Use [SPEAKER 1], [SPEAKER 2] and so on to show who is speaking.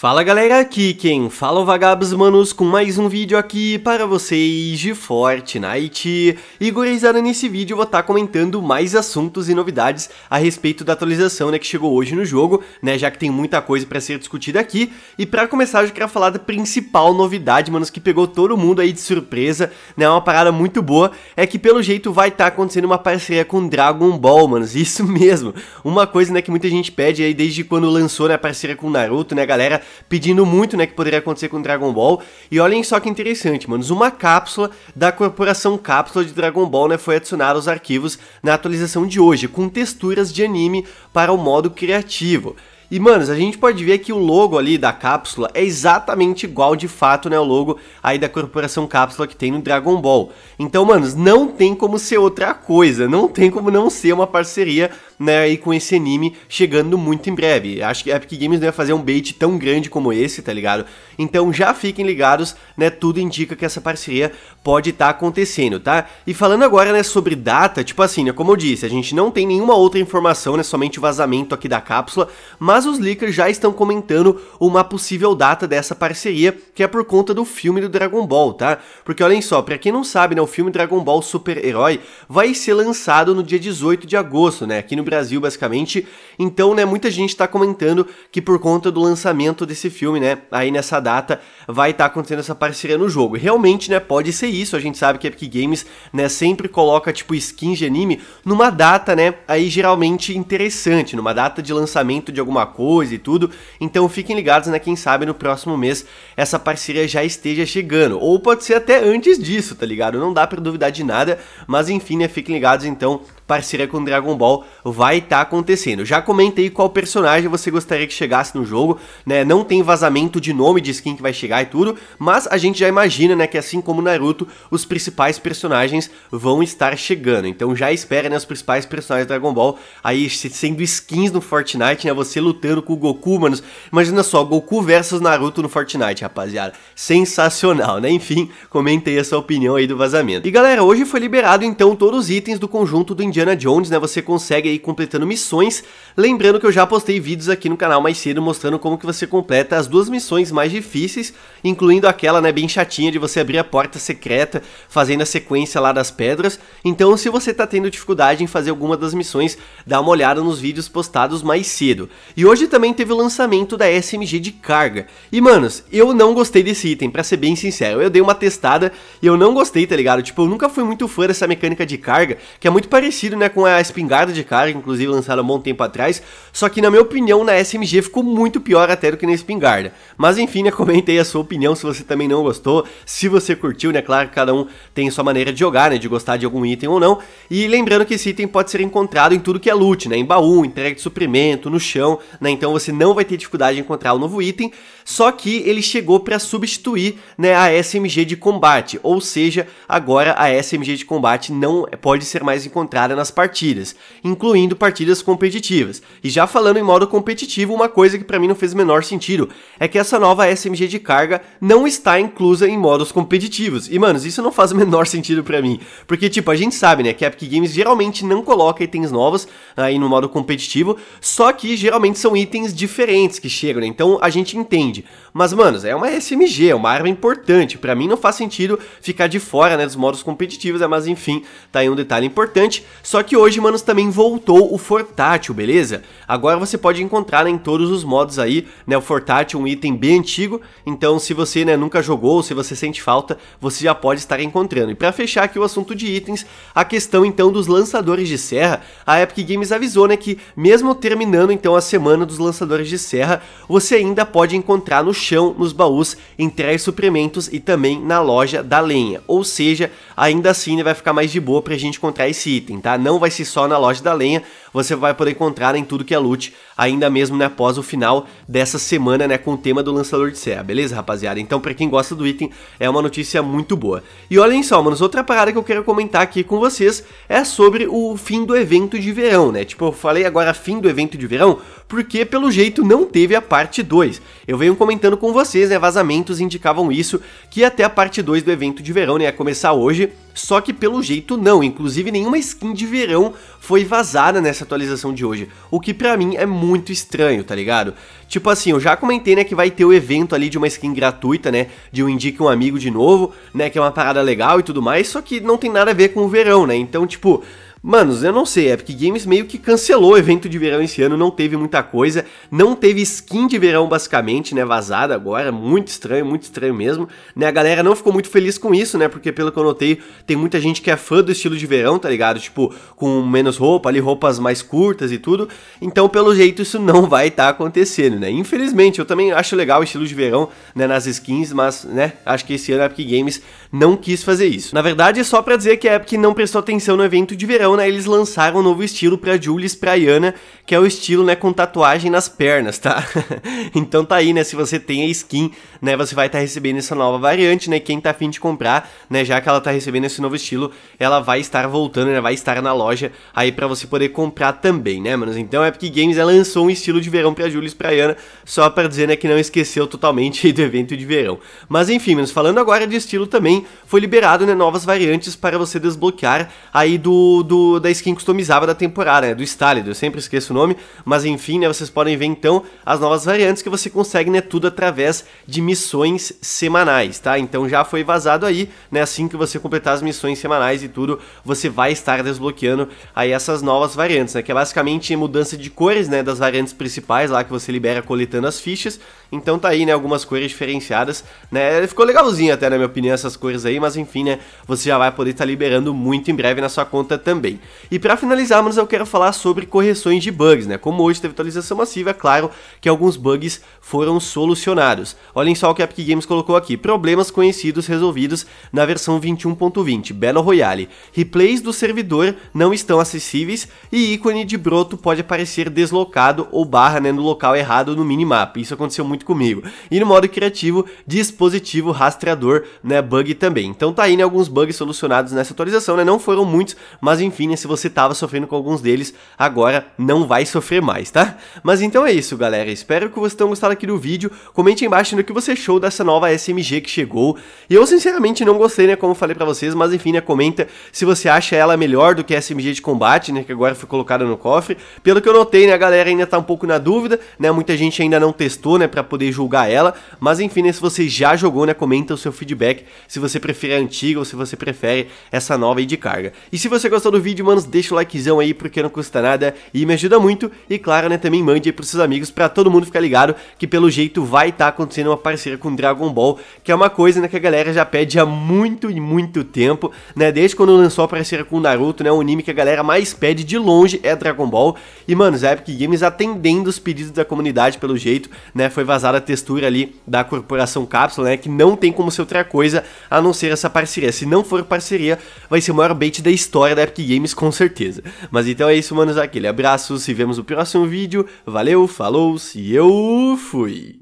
[SPEAKER 1] Fala galera, aqui quem fala é o Vagabos Manos com mais um vídeo aqui para vocês de Fortnite. E gurizada, nesse vídeo eu vou estar tá comentando mais assuntos e novidades a respeito da atualização né, que chegou hoje no jogo, né, já que tem muita coisa para ser discutida aqui. E para começar, eu quero falar da principal novidade, manos, que pegou todo mundo aí de surpresa, né, uma parada muito boa, é que pelo jeito vai estar tá acontecendo uma parceria com Dragon Ball, manos, isso mesmo. Uma coisa, né, que muita gente pede aí desde quando lançou, né, a parceria com Naruto, né, galera, pedindo muito, né, que poderia acontecer com Dragon Ball. E olhem só que interessante, mano uma cápsula da corporação Cápsula de Dragon Ball, né, foi adicionada aos arquivos na atualização de hoje, com texturas de anime para o modo criativo. E, manos, a gente pode ver que o logo ali da cápsula é exatamente igual de fato, né, o logo aí da corporação cápsula que tem no Dragon Ball. Então, manos, não tem como ser outra coisa, não tem como não ser uma parceria né, aí com esse anime chegando muito em breve. Acho que a Epic Games não ia fazer um bait tão grande como esse, tá ligado? Então já fiquem ligados, né, tudo indica que essa parceria pode estar tá acontecendo, tá? E falando agora, né, sobre data, tipo assim, né, como eu disse, a gente não tem nenhuma outra informação, né, somente o vazamento aqui da cápsula, mas os leakers já estão comentando uma possível data dessa parceria, que é por conta do filme do Dragon Ball, tá? Porque olhem só, para quem não sabe, né, o filme Dragon Ball Super Herói vai ser lançado no dia 18 de agosto, né, aqui no Brasil, basicamente. Então, né, muita gente tá comentando que por conta do lançamento desse filme, né, aí nessa data, vai estar tá acontecendo essa parceria no jogo. realmente, né, pode ser isso. A gente sabe que a Epic Games, né, sempre coloca, tipo, skins de anime numa data, né, aí geralmente interessante, numa data de lançamento de alguma coisa e tudo. Então, fiquem ligados, né, quem sabe no próximo mês essa parceria já esteja chegando. Ou pode ser até antes disso, tá ligado? Não dá para duvidar de nada, mas enfim, né, fiquem ligados então parceria com Dragon Ball vai estar tá acontecendo. Já comentei qual personagem você gostaria que chegasse no jogo, né? Não tem vazamento de nome de skin que vai chegar e tudo, mas a gente já imagina, né, que assim como Naruto, os principais personagens vão estar chegando. Então já espera, né, os principais personagens do Dragon Ball aí sendo skins no Fortnite, né? Você lutando com o Goku, manos. Imagina só, Goku versus Naruto no Fortnite, rapaziada. Sensacional, né? Enfim, comentei essa sua opinião aí do vazamento. E galera, hoje foi liberado então todos os itens do conjunto do Indiana Indiana Jones, né, você consegue aí completando missões. Lembrando que eu já postei vídeos aqui no canal mais cedo mostrando como que você completa as duas missões mais difíceis, incluindo aquela, né, bem chatinha de você abrir a porta secreta fazendo a sequência lá das pedras. Então, se você tá tendo dificuldade em fazer alguma das missões, dá uma olhada nos vídeos postados mais cedo. E hoje também teve o lançamento da SMG de carga. E, manos, eu não gostei desse item, pra ser bem sincero. Eu dei uma testada e eu não gostei, tá ligado? Tipo, eu nunca fui muito fã dessa mecânica de carga, que é muito parecida né, com a espingarda de carga, inclusive lançada há um bom tempo atrás. Só que, na minha opinião, na SMG ficou muito pior até do que na espingarda. Mas enfim, né, comente aí a sua opinião se você também não gostou. Se você curtiu, né? Claro que cada um tem sua maneira de jogar, né? De gostar de algum item ou não. E lembrando que esse item pode ser encontrado em tudo que é loot, né? Em baú, entrega de suprimento, no chão, né? Então você não vai ter dificuldade de encontrar o novo item. Só que ele chegou para substituir né, a SMG de combate. Ou seja, agora a SMG de combate não pode ser mais encontrada nas partidas, incluindo partidas competitivas. E já falando em modo competitivo, uma coisa que para mim não fez o menor sentido é que essa nova SMG de carga não está inclusa em modos competitivos. E manos, isso não faz o menor sentido para mim, porque tipo, a gente sabe, né, que a Epic Games geralmente não coloca itens novos ah, aí no modo competitivo, só que geralmente são itens diferentes que chegam, né? Então a gente entende. Mas manos, é uma SMG, é uma arma importante. Para mim não faz sentido ficar de fora, né, dos modos competitivos, né? mas enfim, tá aí um detalhe importante. Só que hoje, manos, também voltou o Fortátil, beleza? Agora você pode encontrar né, em todos os modos aí, né, o Fortátil, um item bem antigo, então se você né, nunca jogou, ou se você sente falta, você já pode estar encontrando. E para fechar aqui o assunto de itens, a questão então dos lançadores de serra, a Epic Games avisou né, que mesmo terminando então a semana dos lançadores de serra, você ainda pode encontrar no chão, nos baús, em três suprimentos e também na loja da lenha, ou seja, ainda assim né, vai ficar mais de boa pra gente encontrar esse item, tá? tá? Não vai ser só na loja da lenha, você vai poder encontrar em tudo que é loot, ainda mesmo né, após o final dessa semana, né, com o tema do lançador de Serra, beleza, rapaziada? Então, para quem gosta do item, é uma notícia muito boa. E olhem só, manos, outra parada que eu quero comentar aqui com vocês é sobre o fim do evento de verão, né? Tipo, eu falei agora fim do evento de verão, porque pelo jeito não teve a parte 2. Eu venho comentando com vocês, né, vazamentos indicavam isso, que até a parte 2 do evento de verão, né, ia começar hoje, só que pelo jeito não, inclusive nenhuma skin de de verão foi vazada nessa atualização de hoje, o que para mim é muito estranho, tá ligado? Tipo assim, eu já comentei, né, que vai ter o evento ali de uma skin gratuita, né, de um Indique um Amigo de novo, né, que é uma parada legal e tudo mais, só que não tem nada a ver com o verão, né, então tipo... Manos, eu não sei, Epic Games meio que cancelou o evento de verão esse ano, não teve muita coisa, não teve skin de verão basicamente, né, vazada agora, muito estranho, muito estranho mesmo, né, a galera não ficou muito feliz com isso, né, porque pelo que eu notei, tem muita gente que é fã do estilo de verão, tá ligado, tipo, com menos roupa ali, roupas mais curtas e tudo, então pelo jeito isso não vai estar tá acontecendo, né, infelizmente, eu também acho legal o estilo de verão, né, nas skins, mas, né, acho que esse ano a Epic Games não quis fazer isso. Na verdade, é só pra dizer que a Epic não prestou atenção no evento de verão, então, né, eles lançaram um novo estilo pra Julius Praiana, que é o estilo, né, com tatuagem nas pernas, tá? então tá aí, né, se você tem a skin, né, você vai estar tá recebendo essa nova variante, né, quem tá afim de comprar, né, já que ela tá recebendo esse novo estilo, ela vai estar voltando, né, vai estar na loja aí para você poder comprar também, né, manos? Então Epic Games lançou um estilo de verão pra Julius Praiana só para dizer, né, que não esqueceu totalmente do evento de verão. Mas enfim, manos, falando agora de estilo também, foi liberado, né, novas variantes para você desbloquear aí do, do da skin customizável da temporada, né? Do Stalid, eu sempre esqueço o nome, mas enfim, né? Vocês podem ver então as novas variantes que você consegue, né? Tudo através de missões semanais, tá? Então já foi vazado aí, né? Assim que você completar as missões semanais e tudo, você vai estar desbloqueando aí essas novas variantes, né? Que é basicamente mudança de cores, né? Das variantes principais lá que você libera coletando as fichas. Então tá aí, né? Algumas cores diferenciadas, né? Ficou legalzinho até, na minha opinião, essas cores aí, mas enfim, né? Você já vai poder estar tá liberando muito em breve na sua conta também. E para finalizar, mas eu quero falar sobre correções de bugs, né? Como hoje teve atualização massiva, é claro que alguns bugs foram solucionados. Olhem só o que a Epic Games colocou aqui: problemas conhecidos resolvidos na versão 21.20, Battle Royale. Replays do servidor não estão acessíveis e ícone de broto pode aparecer deslocado ou barra né, no local errado no minimap. Isso aconteceu muito comigo. E no modo criativo, dispositivo rastreador, né, bug também. Então tá aí né, alguns bugs solucionados nessa atualização, né? Não foram muitos, mas enfim se você estava sofrendo com alguns deles, agora não vai sofrer mais, tá? Mas então é isso, galera. Espero que vocês tenham gostado aqui do vídeo. Comente aí embaixo no que você achou dessa nova SMG que chegou. E eu, sinceramente, não gostei, né, como eu falei pra vocês, mas enfim, né, comenta se você acha ela melhor do que a SMG de combate, né, que agora foi colocada no cofre. Pelo que eu notei, né, a galera ainda tá um pouco na dúvida, né, muita gente ainda não testou, né, pra poder julgar ela. Mas enfim, né, se você já jogou, né, comenta o seu feedback, se você prefere a antiga ou se você prefere essa nova aí de carga. E se você gostou do vídeo, vídeo, deixa o likezão aí porque não custa nada e me ajuda muito. E claro, né, também mande aí pros seus amigos para todo mundo ficar ligado que pelo jeito vai estar tá acontecendo uma parceria com Dragon Ball, que é uma coisa, né, que a galera já pede há muito e muito tempo, né, desde quando lançou a parceria com o Naruto, né, o anime que a galera mais pede de longe é Dragon Ball. E, manos, a Epic Games atendendo os pedidos da comunidade pelo jeito, né, foi vazada a textura ali da Corporação Capsule, né, que não tem como ser outra coisa a não ser essa parceria. Se não for parceria, vai ser o maior bait da história da Epic Games games com certeza. Mas então é isso, manos. Aquele abraço, se vemos no próximo vídeo. Valeu, falou, se eu fui!